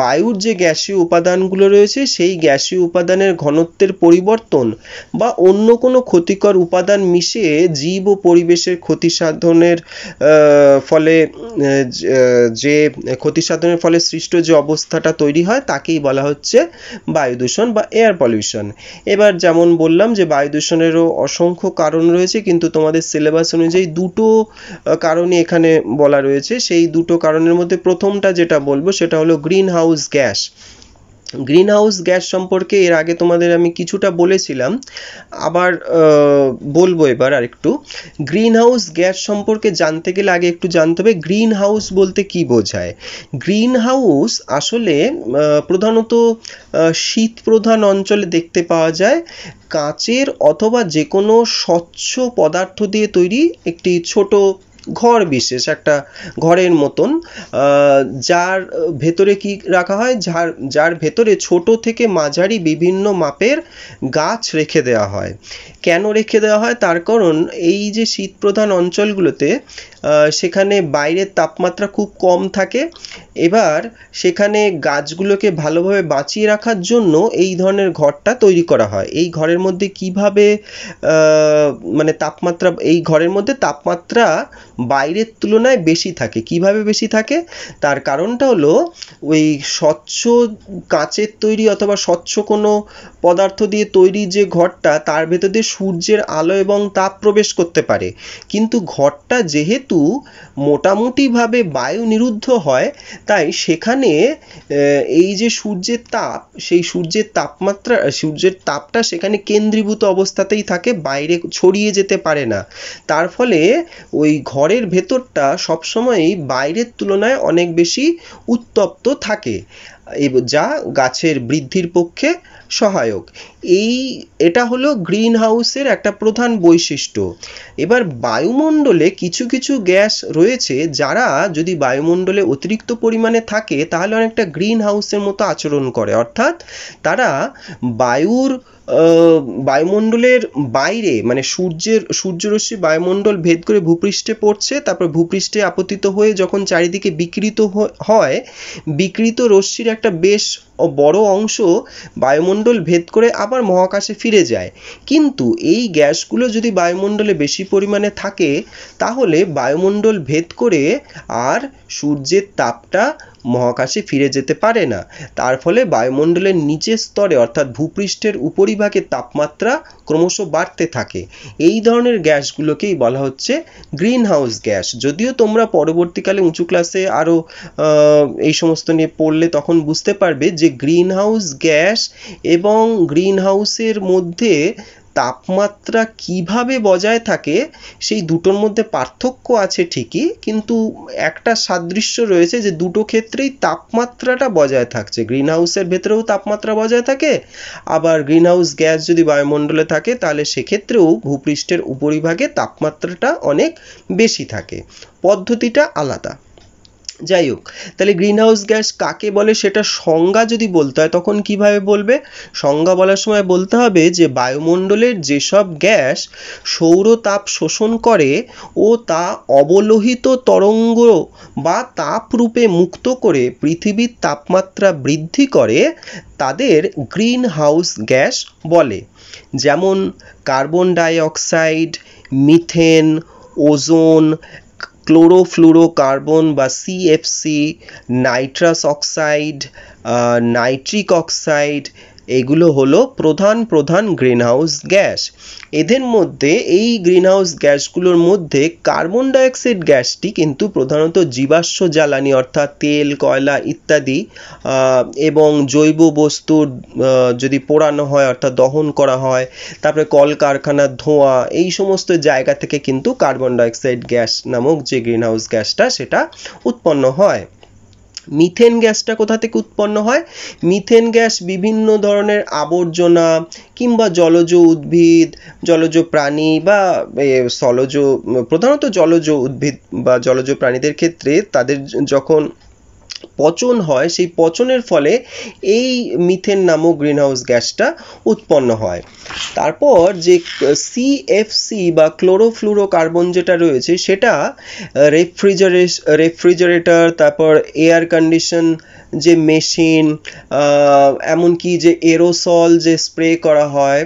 বায়ুর যে গ্যাসীয় উপাদানগুলো রয়েছে সেই গ্যাসীয় উপাদানের ঘনত্বের পরিবর্তন বা অন্য কোনো ক্ষতিকর উপাদান মিশিয়ে জীব ও পরিবেশের ক্ষতি সাধনের ফলে যে ক্ষতি সাধনের ফলে সৃষ্ট যে অবস্থাটা তৈরি হয় তাকেই বলা হচ্ছে বায়ু দূষণ বা এয়ার পলিউশন এবার যেমন বললাম যে বায়ু দূষণের কারণেরও অসংখ্য কারণ রয়েছে কিন্তু তোমাদের সিলেবাস অনুযায়ী দুটো কারণই এখানে বলা রয়েছে সেই দুটো কারণের মধ্যে প্রথমটা যেটা বলবো সেটা হলো greenhouse gas greenhouse gas সম্পর্কে এর আগে তোমাদের আমি কিছুটা বলেছিলাম আবার বলবো এবার আর একটু গ্রিন হাউস গ্যাস সম্পর্কে জানতে গেলে আগে একটু জানতে হবে গ্রিন হাউস বলতে কি বোঝায় গ্রিন হাউস আসলে প্রধানত শীত প্রধান অঞ্চলে দেখতে পাওয়া যায় কাঁচের অথবা যে কোনো স্বচ্ছ পদার্থ দিয়ে তৈরি একটি ছোট ঘর বিশেষ একটা ঘরের মতন যার ভেতরে কি রাখা হয় যার যার ভেতরে ছোট থেকে মাঝারি বিভিন্ন মাপের গাছ রেখে দেওয়া হয় কেন রেখে দেওয়া হয় তার কারণ এই যে শীতপ্রধান অঞ্চলগুলোতে সেখানে বাইরের তাপমাত্রা খুব কম থাকে এবার সেখানে গাছগুলোকে ভালোভাবে বাঁচিয়ে রাখার জন্য এই ধরনের ঘরটা তৈরি করা হয় এই ঘরের মধ্যে কিভাবে মানে তাপমাত্রা এই ঘরের মধ্যে তাপমাত্রা বাইরের তুলনায় বেশি থাকে কিভাবে বেশি থাকে তার কারণটা হলো ওই স্বচ্ছ কাঁচের তৈরি অথবা স্বচ্ছ কোনো পদার্থ দিয়ে তৈরি যে ঘরটা তার ভেতর দিয়ে সূর্যের আলো এবং তাপ প্রবেশ করতে পারে কিন্তু ঘরটা যেহেতু কিন্তু মোটামুটিভাবে বায়ু নিরুদ্ধ হয় তাই সেখানে এই যে সূর্যের তাপ সেই সূর্যের তাপমাত্রা সূর্যের তাপটা সেখানে কেন্দ্রীভূত অবস্থাতেই থাকে বাইরে ছড়িয়ে যেতে পারে না তার ফলে ওই ঘরের ভেতরটা সবসময়ই বাইরের তুলনায় অনেক বেশি উত্তপ্ত থাকে যা গাছের বৃদ্ধির পক্ষে সহায়ক এই এটা হলো গ্রিন হাউসের একটা প্রধান বৈশিষ্ট্য এবার বায়ুমণ্ডলে কিছু কিছু গ্যাস রয়েছে যারা যদি বায়ুমণ্ডলে অতিরিক্ত পরিমাণে থাকে তাহলে অনেকটা গ্রিন হাউসের মতো আচরণ করে অর্থাৎ তারা বায়ুর বায়ুমণ্ডলের বাইরে মানে সূর্যের সূর্যরশ্মি বায়ুমণ্ডল ভেদ করে ভূপৃষ্ঠে পড়ছে তারপর ভূপৃষ্ঠে আপতিত হয়ে যখন চারিদিকে বিকৃত হয় বিকৃত রশ্মির একটা বেশ বড় অংশ বায়ুমণ্ডল ভেদ করে আবার মহাকাশে ফিরে যায় কিন্তু এই গ্যাসগুলো যদি বায়ুমণ্ডলে বেশি পরিমাণে থাকে তাহলে বায়ুমণ্ডল ভেদ করে আর সূর্যের তাপটা মহাকাশে ফিরে যেতে পারে না তার ফলে বায়ুমণ্ডলের নিচের স্তরে অর্থাৎ ভূপৃষ্ঠের উপরিভাগে তাপমাত্রা ক্রমশ বাড়তে থাকে এই ধরনের গ্যাসগুলোকেই বলা হচ্ছে গ্রিন হাউস গ্যাস যদিও তোমরা পরবর্তীকালে উঁচু ক্লাসে আরও এই সমস্ত নিয়ে পড়লে তখন বুঝতে পারবে যে গ্রিন হাউস গ্যাস এবং গ্রিন হাউসের মধ্যে তাপমাত্রা কিভাবে বজায় থাকে সেই দুটোর মধ্যে পার্থক্য আছে ঠিকই কিন্তু একটা সাদৃশ্য রয়েছে যে দুটো ক্ষেত্রেই তাপমাত্রাটা বজায় থাকছে গ্রিন হাউসের ভেতরেও তাপমাত্রা বজায় থাকে আবার গ্রিন হাউস গ্যাস যদি বায়ুমণ্ডলে থাকে তাহলে সেক্ষেত্রেও ভূপৃষ্ঠের উপরিভাগে তাপমাত্রাটা অনেক বেশি থাকে পদ্ধতিটা আলাদা যাই হোক তাহলে গ্রিন হাউস গ্যাস কাকে বলে সেটা সংজ্ঞা যদি বলতে হয় তখন কিভাবে বলবে সংজ্ঞা বলার সময় বলতে হবে যে বায়ুমণ্ডলের যেসব গ্যাস সৌর তাপ শোষণ করে ও তা অবলোহিত তরঙ্গ বা তাপরূপে মুক্ত করে পৃথিবীর তাপমাত্রা বৃদ্ধি করে তাদের গ্রিন হাউস গ্যাস বলে যেমন carbon dioxide methane ozone chlorofluorocarbon বা CFC nitrous oxide nitric oxide এইগুলো হলো প্রধান প্রধান গ্রিনহাউস গ্যাস এদের মধ্যে এই গ্রিনহাউস গ্যাসগুলোর মধ্যে কার্বন ডাইঅক্সাইড গ্যাসটি কিন্তু প্রধানত জীবাশ্ম জ্বালানি অর্থাৎ তেল কয়লা ইত্যাদি এবং জৈব বস্তুর যদি পোড়ানো হয় অর্থাৎ দহন করা হয় তারপরে কলকারখানার ধোঁয়া এই সমস্ত জায়গা থেকে কিন্তু কার্বন ডাইঅক্সাইড গ্যাস নামক যে গ্রিনহাউস গ্যাসটা সেটা উৎপন্ন হয় মিথেন গ্যাসটা কোথা থেকে উৎপন্ন হয় মিথেন গ্যাস বিভিন্ন ধরনের আবর্জনা কিংবা জলজ উদ্ভিদ জলজ প্রাণী বা স্থলজ প্রধানত জলজ উদ্ভিদ বা জলজ প্রাণীদের ক্ষেত্রে তাদের যখন পচন হয় সেই পচনের ফলে এই মিথেন নামক গ্রিনহাউস গ্যাসটা উৎপন্ন হয় তারপর যে সিএফসি বা ক্লোরোফ্লুরো কার্বন যেটা রয়েছে সেটা রেফ্রিজারেশ রেফ্রিজারেটর তারপর এয়ার কন্ডিশন যে মেশিন এমনকি যে এরোসল যে স্প্রে করা হয়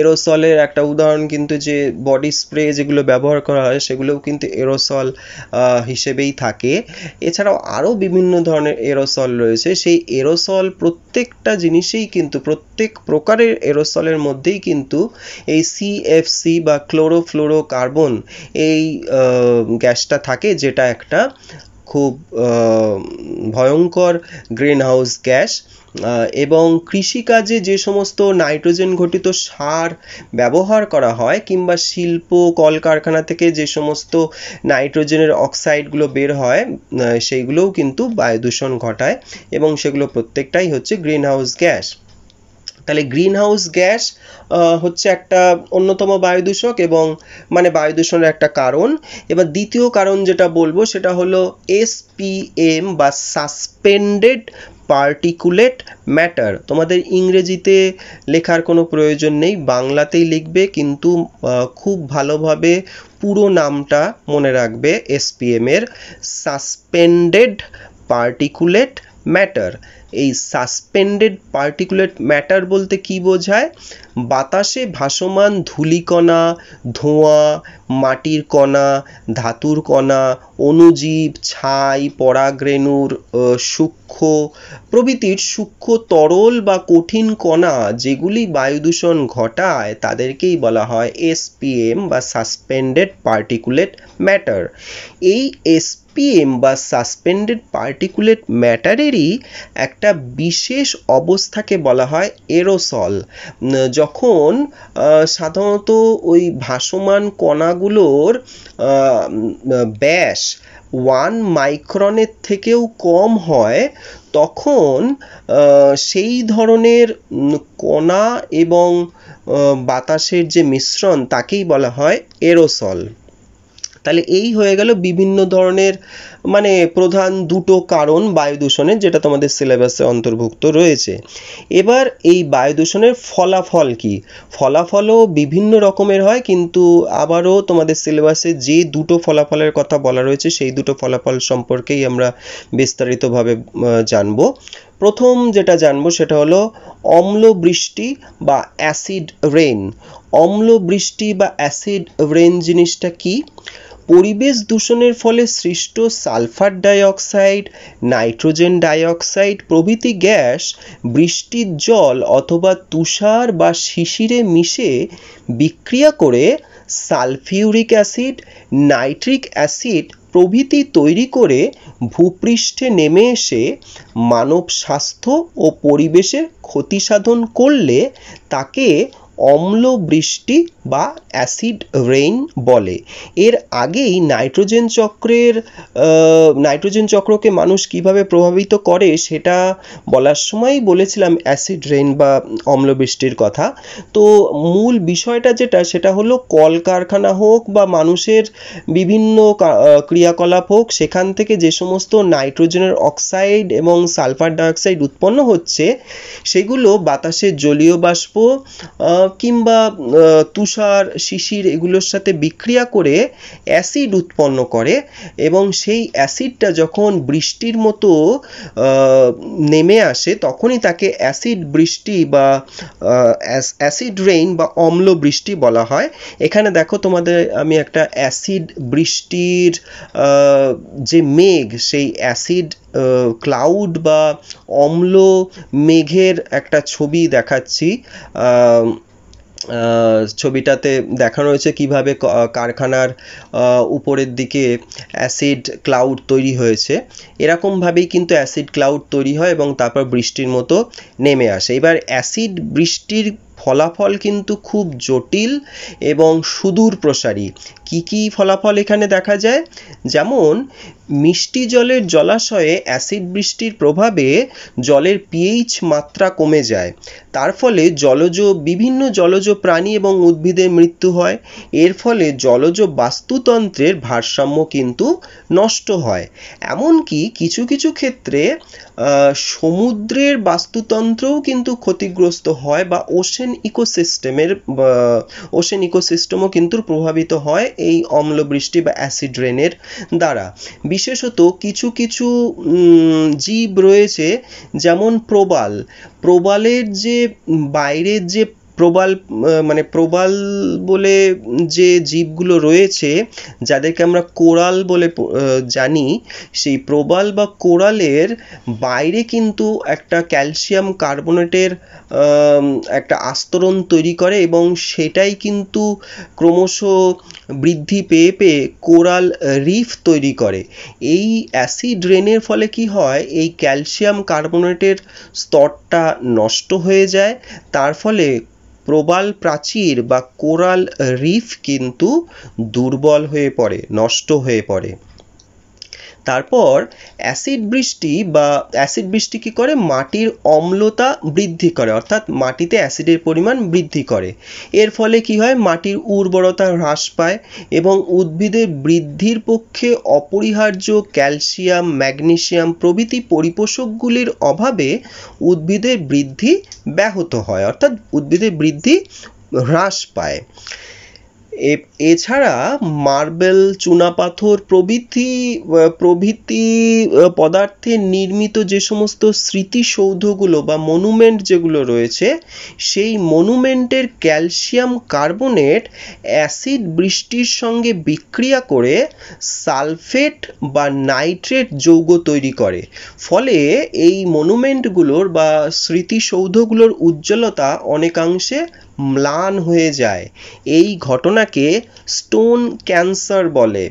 এরোসলের একটা উদাহরণ কিন্তু যে বডি স্প্রে যেগুলো ব্যবহার করা হয় সেগুলোও কিন্তু এরোসল হিসেবেই থাকে এছাড়াও আরও বিভিন্ন ধরনের এরোসল রয়েছে সেই এরোসল প্রত্যেকটা জিনিসেই কিন্তু প্রত্যেক প্রকারের এরোসলের মধ্যেই কিন্তু এই সিএফসি বা ক্লোরোফ্লোরোকার্বন এই গ্যাসটা থাকে যেটা একটা খুব ভয়ঙ্কর গ্রিন হাউস গ্যাস এবং কৃষিকাজে যে সমস্ত নাইট্রোজেন ঘটিত সার ব্যবহার করা হয় কিংবা শিল্প কলকারখানা থেকে যে সমস্ত নাইট্রোজেনের অক্সাইডগুলো বের হয় সেইগুলোও কিন্তু বায়ু দূষণ ঘটায় এবং সেগুলো প্রত্যেকটাই হচ্ছে গ্রিন হাউস গ্যাস তাহলে গ্রিন হাউস গ্যাস হচ্ছে একটা অন্যতম বায়ু দূষক এবং মানে বায়ু দূষণের একটা কারণ এবার দ্বিতীয় কারণ যেটা বলবো সেটা হলো এসপিএম বা সাসপেন্ডেড পার্টিকুলেট ম্যাটার তোমাদের ইংরেজিতে লেখার কোনো প্রয়োজন নেই বাংলাতেই লিখবে কিন্তু খুব ভালোভাবে পুরো নামটা মনে রাখবে এসপিএমের সাসপেন্ডেড পার্টিকুলেট ম্যাটার এই সাসপেন্ডেড পার্টিকুলেট ম্যাটার বলতে কী বোঝায় বাতাসে ভাসমান ধূলিকণা ধোঁয়া মাটির কণা ধাতুর কণা অণুজীব ছাই পরাগরেণুর সূক্ষ্ম প্রভৃতির সূক্ষ্ম তরল বা কঠিন কণা যেগুলি বায়ুদূষণ ঘটায় তাদেরকেই বলা হয় এসপিএম বা সাসপেন্ডেড পার্টিকুলেট ম্যাটার এই এস পিএম বা সাসপেন্ডেড পার্টিকুলেট ম্যাটারেরই একটা বিশেষ অবস্থাকে বলা হয় এরোসল যখন সাধারণত ওই ভাসমান কণাগুলো কণাগুলোর ব্যাস ওয়ান মাইক্রনের থেকেও কম হয় তখন সেই ধরনের কণা এবং বাতাসের যে মিশ্রণ তাকেই বলা হয় এরোসল তাহলে এই হয়ে গেল বিভিন্ন ধরনের মানে প্রধান দুটো কারণ বায়ু দূষণের যেটা তোমাদের সিলেবাসে অন্তর্ভুক্ত রয়েছে এবার এই বায়ু দূষণের ফলাফল কি ফলাফলও বিভিন্ন রকমের হয় কিন্তু আবারও তোমাদের সিলেবাসে যে দুটো ফলাফলের কথা বলা রয়েছে সেই দুটো ফলাফল সম্পর্কেই আমরা বিস্তারিতভাবে জানব প্রথম যেটা জানবো সেটা হলো অম্ল বৃষ্টি বা অ্যাসিড রেন অম্ল বৃষ্টি বা অ্যাসিড রেন জিনিসটা কি পরিবেশ দূষণের ফলে সৃষ্ট সালফার ডাইঅক্সাইড নাইট্রোজেন ডাইঅক্সাইড প্রভৃতি গ্যাস বৃষ্টির জল অথবা তুষার বা শিশিরে মিশে বিক্রিয়া করে সালফিউরিক অ্যাসিড নাইট্রিক অ্যাসিড প্রভৃতি তৈরি করে ভূপৃষ্ঠে নেমে এসে মানব স্বাস্থ্য ও পরিবেশের ক্ষতি সাধন করলে তাকে অম্ল বৃষ্টি বা অ্যাসিড রেইন বলে এর আগেই নাইট্রোজেন চক্রের নাইট্রোজেন চক্রকে মানুষ কিভাবে প্রভাবিত করে সেটা বলার সময়ই বলেছিলাম অ্যাসিড রেইন বা অম্ল বৃষ্টির কথা তো মূল বিষয়টা যেটা সেটা হলো কলকারখানা হোক বা মানুষের বিভিন্ন ক্রিয়াকলাপ হোক সেখান থেকে যে সমস্ত নাইট্রোজেনের অক্সাইড এবং সালফার ডাইঅক্সাইড উৎপন্ন হচ্ছে সেগুলো বাতাসে জলীয় বাষ্প কিংবা তুষার শিশির এগুলোর সাথে বিক্রিয়া করে অ্যাসিড উৎপন্ন করে এবং সেই অ্যাসিডটা যখন বৃষ্টির মতো নেমে আসে তখনই তাকে অ্যাসিড বৃষ্টি বা অ্যাসিড রেইন বা অম্ল বৃষ্টি বলা হয় এখানে দেখো তোমাদের আমি একটা অ্যাসিড বৃষ্টির যে মেঘ সেই অ্যাসিড ক্লাউড বা অম্ল মেঘের একটা ছবি দেখাচ্ছি ছবিটাতে দেখানো হয়েছে কিভাবে কারখানার উপরের দিকে অ্যাসিড ক্লাউড তৈরি হয়েছে এরকমভাবেই কিন্তু অ্যাসিড ক্লাউড তৈরি হয় এবং তারপর বৃষ্টির মতো নেমে আসে এবার অ্যাসিড বৃষ্টির ফলাফল কিন্তু খুব জটিল এবং সুদূর প্রসারী কী কী ফলাফল এখানে দেখা যায় যেমন মিষ্টি জলের জলাশয়ে অ্যাসিড বৃষ্টির প্রভাবে জলের পিএইচ মাত্রা কমে যায় তার ফলে জলজ বিভিন্ন জলজ প্রাণী এবং উদ্ভিদের মৃত্যু হয় এর ফলে জলজ বাস্তুতন্ত্রের ভারসাম্য কিন্তু নষ্ট হয় এমনকি কিছু কিছু ক্ষেত্রে সমুদ্রের বাস্তুতন্ত্রও কিন্তু ক্ষতিগ্রস্ত হয় বা ওশেন ইকোসিস্টেমের ওশেন ইকোসিস্টেমও কিন্তু প্রভাবিত হয় এই অম্লবৃষ্টি বা অ্যাসিড রেনের দ্বারা বিশেষত কিছু কিছু জীব রয়েছে যেমন প্রবাল প্রবালের যে বাইরের যে প্রবাল মানে প্রবাল বলে যে জীবগুলো রয়েছে যাদেরকে আমরা কোরাল বলে জানি সেই প্রবাল বা কোরালের বাইরে কিন্তু একটা ক্যালসিয়াম কার্বোনেটের একটা আস্তরণ তৈরি করে এবং সেটাই কিন্তু ক্রমশ বৃদ্ধি পেয়ে পেয়ে কোরাল রিফ তৈরি করে এই অ্যাসিড রেনের ফলে কি হয় এই ক্যালসিয়াম কার্বোনেটের স্তরটা নষ্ট হয়ে যায় তার ফলে প্রবাল প্রাচীর বা কোরাল রিফ কিন্তু দুর্বল হয়ে পড়ে নষ্ট হয়ে পড়ে তারপর অ্যাসিড বৃষ্টি বা অ্যাসিড বৃষ্টি কী করে মাটির অম্লতা বৃদ্ধি করে অর্থাৎ মাটিতে অ্যাসিডের পরিমাণ বৃদ্ধি করে এর ফলে কি হয় মাটির উর্বরতা হ্রাস পায় এবং উদ্ভিদের বৃদ্ধির পক্ষে অপরিহার্য ক্যালসিয়াম ম্যাগনেশিয়াম প্রভৃতি পরিপোষকগুলির অভাবে উদ্ভিদের বৃদ্ধি ব্যাহত হয় অর্থাৎ উদ্ভিদের বৃদ্ধি হ্রাস পায় এছাড়া মার্বেল চুনাপাথর প্রভৃতি প্রভৃতি পদার্থে নির্মিত যে সমস্ত স্মৃতিসৌধগুলো বা মনুমেন্ট যেগুলো রয়েছে সেই মনুমেন্টের ক্যালসিয়াম কার্বনেট অ্যাসিড বৃষ্টির সঙ্গে বিক্রিয়া করে সালফেট বা নাইট্রেট যৌগ তৈরি করে ফলে এই মনুমেন্টগুলোর বা স্মৃতিসৌধগুলোর উজ্জ্বলতা অনেকাংশে ম্লান হয়ে যায় এই ঘটনাকে স্টোন ক্যান্সার বলে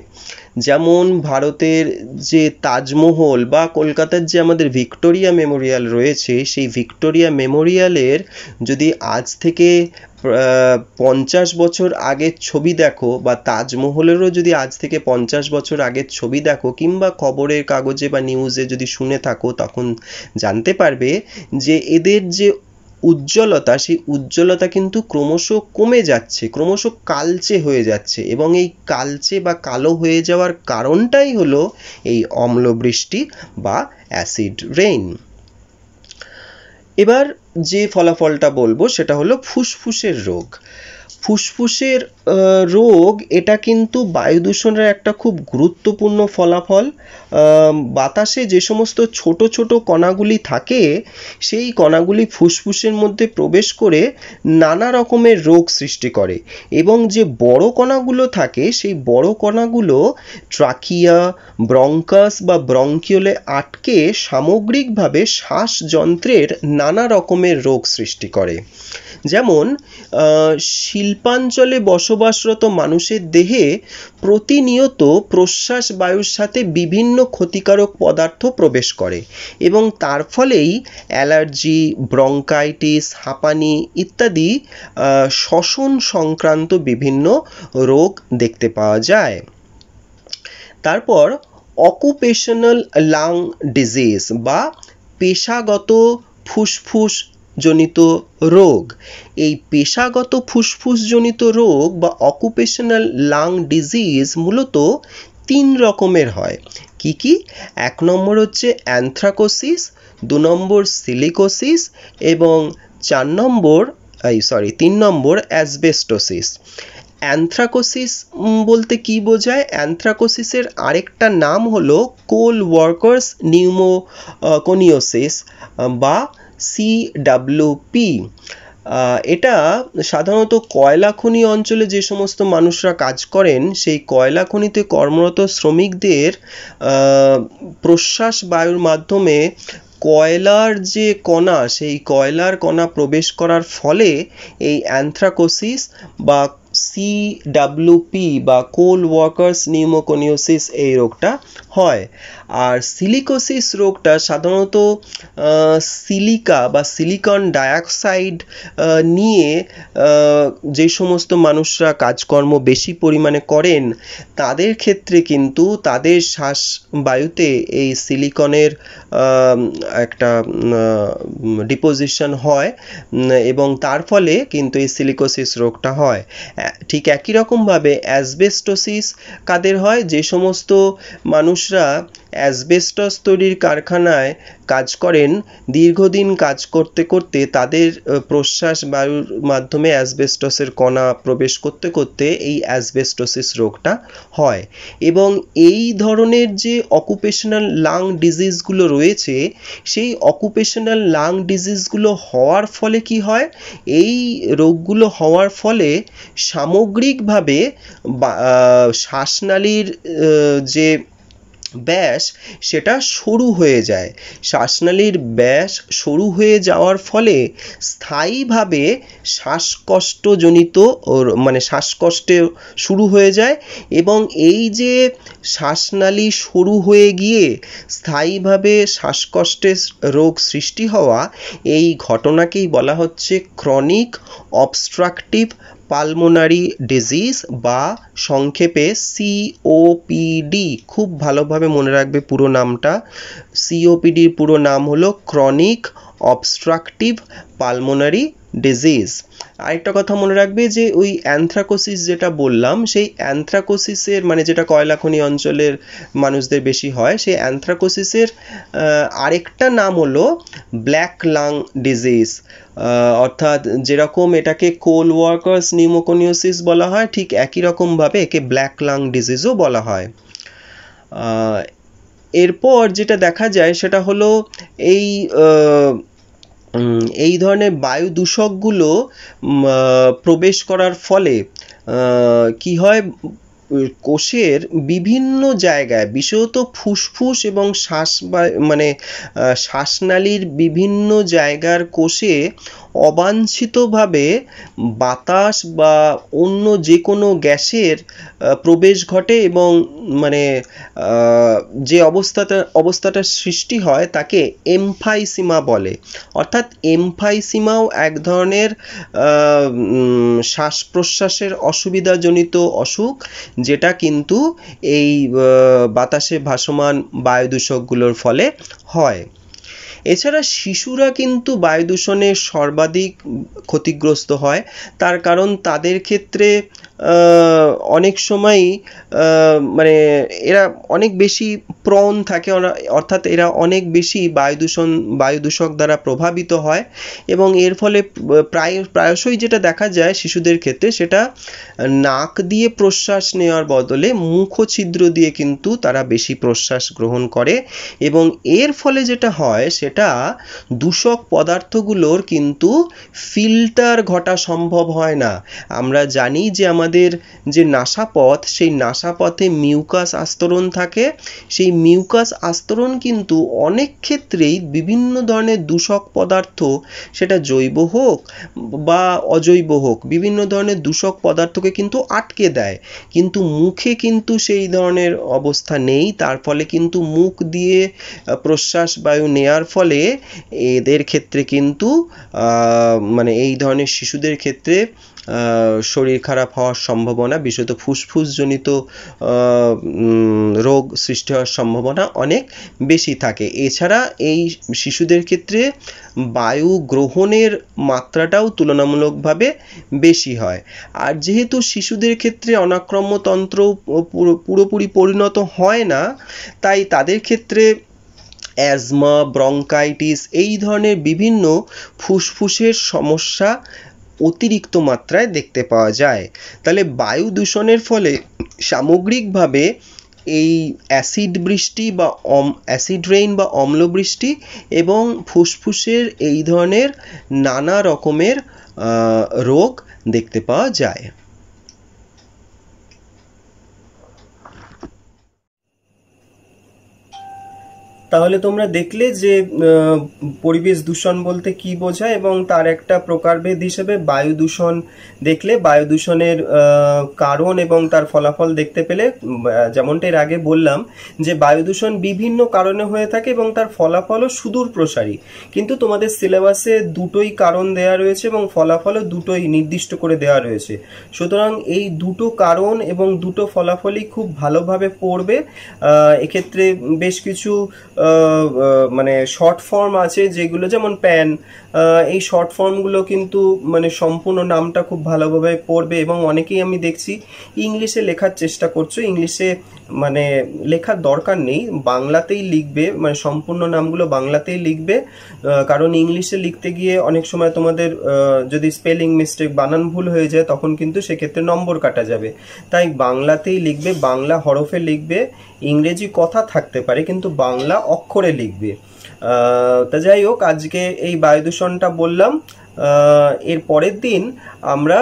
যেমন ভারতের যে তাজমহল বা কলকাতার যে আমাদের ভিক্টোরিয়া মেমোরিয়াল রয়েছে সেই ভিক্টোরিয়া মেমোরিয়ালের যদি আজ থেকে পঞ্চাশ বছর আগের ছবি দেখো বা তাজমহলেরও যদি আজ থেকে পঞ্চাশ বছর আগের ছবি দেখো কিংবা খবরের কাগজে বা নিউজে যদি শুনে থাকো তখন জানতে পারবে যে এদের যে উজ্জ্বলতা সেই উজ্জ্বলতা কিন্তু ক্রমশ কমে যাচ্ছে ক্রমশ কালচে হয়ে যাচ্ছে এবং এই কালচে বা কালো হয়ে যাওয়ার কারণটাই হলো এই অম্লবৃষ্টি বা অ্যাসিড রেইন এবার যে ফলাফলটা বলবো সেটা হলো ফুসফুসের রোগ ফুসফুসের রোগ এটা কিন্তু বায়ু দূষণের একটা খুব গুরুত্বপূর্ণ ফলাফল বাতাসে যে সমস্ত ছোট ছোট কণাগুলি থাকে সেই কণাগুলি ফুসফুসের মধ্যে প্রবেশ করে নানা রকমের রোগ সৃষ্টি করে এবং যে বড় কণাগুলো থাকে সেই বড় কণাগুলো ট্রাকিয়া ব্রঙ্কাস বা ব্রঙ্কিওলে আটকে সামগ্রিকভাবে শ্বাসযন্ত্রের নানা রকমের রোগ সৃষ্টি করে যেমন শিল্পাঞ্চলে বসবাসরত মানুষের দেহে প্রতিনিয়ত প্রশ্বাস বায়ুর সাথে বিভিন্ন ক্ষতিকারক পদার্থ প্রবেশ করে এবং তার ফলেই অ্যালার্জি ব্রঙ্কাইটিস হাঁপানি ইত্যাদি শ্বসন সংক্রান্ত বিভিন্ন রোগ দেখতে পাওয়া যায় তারপর অকুপেশনাল লাং ডিজিজ বা পেশাগত ফুসফুস জনিত রোগ এই পেশাগত ফুসফুসজনিত রোগ বা অকুপেশনাল লাং ডিজিজ মূলত তিন রকমের হয় কি কি এক নম্বর হচ্ছে অ্যান্থ্রাকোসিস দু নম্বর সিলিকোসিস এবং চার নম্বর এই সরি তিন নম্বর অ্যাসবেস্টোসিস অ্যান্থ্রাকোসিস বলতে কি বোঝায় অ্যান্থ্রাকোসিসের আরেকটা নাম হলো কোল ওয়ার্কার্স নিউমোকোনিওসিস বা পি এটা সাধারণত কয়লা খনি অঞ্চলে যে সমস্ত মানুষরা কাজ করেন সেই কয়লা খনিতে কর্মরত শ্রমিকদের প্রশ্বাস বায়ুর মাধ্যমে কয়লার যে কণা সেই কয়লার কণা প্রবেশ করার ফলে এই অ্যানথ্রাকোসিস বা পি বা কোল ওয়ার্কার্স নিউমোকোনিওসিস এই রোগটা হয় আর সিলিকোসিস রোগটা সাধারণত সিলিকা বা সিলিকন ডাইঅক্সাইড নিয়ে যে সমস্ত মানুষরা কাজকর্ম বেশি পরিমাণে করেন তাদের ক্ষেত্রে কিন্তু তাদের শ্বাস বায়ুতে এই সিলিকনের একটা ডিপোজিশন হয় এবং তার ফলে কিন্তু এই সিলিকোসিস রোগটা হয় ঠিক একই রকমভাবে অ্যাসবেস্টোসিস কাদের হয় যে সমস্ত মানুষরা অ্যাসবেস্টস তৈরির কারখানায় কাজ করেন দীর্ঘদিন কাজ করতে করতে তাদের প্রশ্বাস বায়ুর মাধ্যমে অ্যাসবেস্টসের কণা প্রবেশ করতে করতে এই অ্যাসবেস্টসিস রোগটা হয় এবং এই ধরনের যে অকুপেশনাল লাং ডিজিজগুলো রয়েছে সেই অকুপেশনাল লাং ডিজিজগুলো হওয়ার ফলে কি হয় এই রোগগুলো হওয়ার ফলে সামগ্রিকভাবে শ্বাসনালীর যে ব্যাস সেটা সরু হয়ে যায় শ্বাসনালীর ব্যাস সরু হয়ে যাওয়ার ফলে স্থায়ীভাবে শ্বাসকষ্টজনিত মানে শ্বাসকষ্টে শুরু হয়ে যায় এবং এই যে শ্বাসনালী সরু হয়ে গিয়ে স্থায়ীভাবে শ্বাসকষ্টের রোগ সৃষ্টি হওয়া এই ঘটনাকেই বলা হচ্ছে ক্রনিক অবস্ট্রাকটিভ পালমোনারি ডিজিজ বা সংক্ষেপে সিওপিডি খুব ভালোভাবে মনে রাখবে পুরো নামটা সিওপিডির পুরো নাম হলো ক্রনিক অবস্ট্রাকটিভ পালমোনারি ডিজিজ আরেকটা কথা মনে রাখবে যে ওই অ্যানথ্রাকোসিস যেটা বললাম সেই অ্যান্থ্রাকোসিসের মানে যেটা কয়লা খনি অঞ্চলের মানুষদের বেশি হয় সেই অ্যানথ্রাকোসিসের আরেকটা নাম হলো ব্ল্যাক লাং ডিজিজ অর্থাৎ যেরকম এটাকে কোল ওয়ার্কার্স নিউমোকোনিওসিস বলা হয় ঠিক একই রকমভাবে একে ব্ল্যাক লাং ডিজিজও বলা হয় এরপর যেটা দেখা যায় সেটা হলো এই এই ধরনের বায়ু দূষকগুলো প্রবেশ করার ফলে কী হয় কোষের বিভিন্ন জায়গায় বিশেষত ফুসফুস এবং শ্বাস মানে শ্বাসনালীর বিভিন্ন জায়গার কোষে অবাঞ্ছিতভাবে বাতাস বা অন্য যে কোনো গ্যাসের প্রবেশ ঘটে এবং মানে যে অবস্থাটা অবস্থাটার সৃষ্টি হয় তাকে এমফাইসিমা বলে অর্থাৎ এমফাইসিমাও এক ধরনের শ্বাস প্রশ্বাসের অসুবিধাজনিত অসুখ যেটা কিন্তু এই বাতাসে ভাসমান বায়ু দূষকগুলোর ফলে হয় এছাড়া শিশুরা কিন্তু বায়ু দূষণে সর্বাধিক ক্ষতিগ্রস্ত হয় তার কারণ তাদের ক্ষেত্রে অনেক সময়ই মানে এরা অনেক বেশি প্রণ থাকে অর্থাৎ এরা অনেক বেশি বায়ু দূষণ বায়ু দূষক দ্বারা প্রভাবিত হয় এবং এর ফলে প্রায় প্রায়শই যেটা দেখা যায় শিশুদের ক্ষেত্রে সেটা নাক দিয়ে প্রশ্বাস নেওয়ার বদলে মুখছিদ্র দিয়ে কিন্তু তারা বেশি প্রশ্বাস গ্রহণ করে এবং এর ফলে যেটা হয় সেটা দূষক পদার্থগুলোর কিন্তু ফিল্টার ঘটা সম্ভব হয় না আমরা জানি যে আমাদের আমাদের যে নাসা পথ সেই নাসা পথে মিউকাস আস্তরণ থাকে সেই মিউকাস আস্তরণ কিন্তু অনেক ক্ষেত্রেই বিভিন্ন ধরনের দূষক পদার্থ সেটা জৈব হোক বা অজৈব হোক বিভিন্ন ধরনের দূষক পদার্থকে কিন্তু আটকে দেয় কিন্তু মুখে কিন্তু সেই ধরনের অবস্থা নেই তার ফলে কিন্তু মুখ দিয়ে প্রশ্বাস বায়ু নেয়ার ফলে এদের ক্ষেত্রে কিন্তু মানে এই ধরনের শিশুদের ক্ষেত্রে শরীর খারাপ হওয়ার সম্ভাবনা বিশেষত ফুসফুসজনিত রোগ সৃষ্টি হওয়ার সম্ভাবনা অনেক বেশি থাকে এছাড়া এই শিশুদের ক্ষেত্রে বায়ু গ্রহণের মাত্রাটাও তুলনামূলকভাবে বেশি হয় আর যেহেতু শিশুদের ক্ষেত্রে অনাক্রম্যতন্ত্র পুরোপুরি পরিণত হয় না তাই তাদের ক্ষেত্রে অ্যাজমা ব্রঙ্কাইটিস এই ধরনের বিভিন্ন ফুসফুসের সমস্যা অতিরিক্ত মাত্রায় দেখতে পাওয়া যায় তাহলে বায়ু দূষণের ফলে সামগ্রিকভাবে এই অ্যাসিড বৃষ্টি বা অম অ্যাসিড রেইন বা অম্লবৃষ্টি এবং ফুসফুসের এই ধরনের নানা রকমের রোগ দেখতে পাওয়া যায় তাহলে তোমরা দেখলে যে পরিবেশ দূষণ বলতে কি বোঝায় এবং তার একটা প্রকারভেদ হিসেবে বায়ু দূষণ দেখলে বায়ু দূষণের কারণ এবং তার ফলাফল দেখতে পেলে যেমনটা এর আগে বললাম যে বায়ু দূষণ বিভিন্ন কারণে হয়ে থাকে এবং তার ফলাফলও সুদূর প্রসারী কিন্তু তোমাদের সিলেবাসে দুটোই কারণ দেয়া রয়েছে এবং ফলাফলও দুটোই নির্দিষ্ট করে দেওয়া রয়েছে সুতরাং এই দুটো কারণ এবং দুটো ফলাফলই খুব ভালোভাবে পড়বে এক্ষেত্রে বেশ কিছু মানে শর্ট ফর্ম আছে যেগুলো যেমন প্যান এই শর্ট ফর্মগুলো কিন্তু মানে সম্পূর্ণ নামটা খুব ভালোভাবে পড়বে এবং অনেকেই আমি দেখছি ইংলিশে লেখার চেষ্টা করছো ইংলিশে মানে লেখার দরকার নেই বাংলাতেই লিখবে মানে সম্পূর্ণ নামগুলো বাংলাতেই লিখবে কারণ ইংলিশে লিখতে গিয়ে অনেক সময় তোমাদের যদি স্পেলিং মিস্টেক বানান ভুল হয়ে যায় তখন কিন্তু সেক্ষেত্রে নম্বর কাটা যাবে তাই বাংলাতেই লিখবে বাংলা হরফে লিখবে ইংরেজি কথা থাকতে পারে কিন্তু বাংলা অক্ষরে লিখবে তা যাই হোক আজকে এই বায়ু দূষণটা বললাম এর পরের দিন আমরা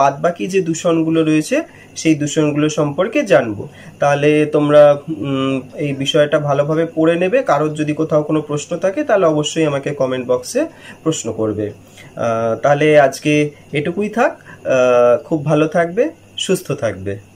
বাদবাকি যে দূষণগুলো রয়েছে সেই দূষণগুলো সম্পর্কে জানব তাহলে তোমরা এই বিষয়টা ভালোভাবে পড়ে নেবে কারোর যদি কোথাও কোনো প্রশ্ন থাকে তাহলে অবশ্যই আমাকে কমেন্ট বক্সে প্রশ্ন করবে তাহলে আজকে এটুকুই থাক খুব ভালো থাকবে সুস্থ থাকবে